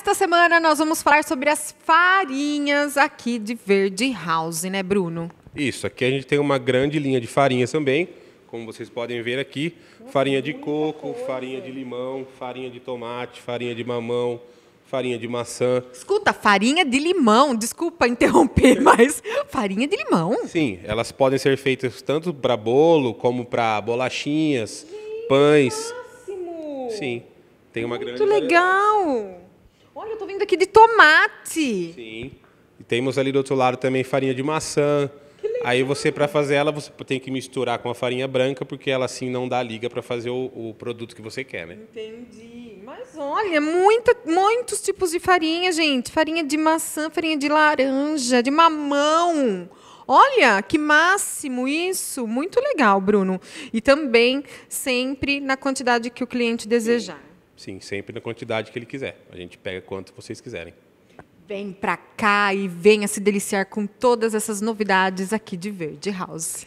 Esta semana nós vamos falar sobre as farinhas aqui de Verde House, né, Bruno? Isso, aqui a gente tem uma grande linha de farinhas também, como vocês podem ver aqui: farinha de coco, farinha de limão, farinha de tomate, farinha de mamão, farinha de maçã. Escuta, farinha de limão, desculpa interromper, mas farinha de limão? Sim, elas podem ser feitas tanto para bolo como para bolachinhas, que pães. Máximo. Sim, tem uma Muito grande. Muito legal! Variedade. Olha, eu estou vendo aqui de tomate. Sim. E temos ali do outro lado também farinha de maçã. Aí você, para fazer ela, você tem que misturar com a farinha branca, porque ela assim não dá liga para fazer o, o, produto que você quer, né? Entendi. Mas olha, muita, muitos tipos de farinha, gente. Farinha de maçã, farinha de laranja, de mamão. Olha, que máximo isso! Muito legal, Bruno. E também sempre na quantidade que o cliente desejar. Sim, sempre na quantidade que ele quiser. A gente pega quanto vocês quiserem. Vem para cá e venha se deliciar com todas essas novidades aqui de Verde House.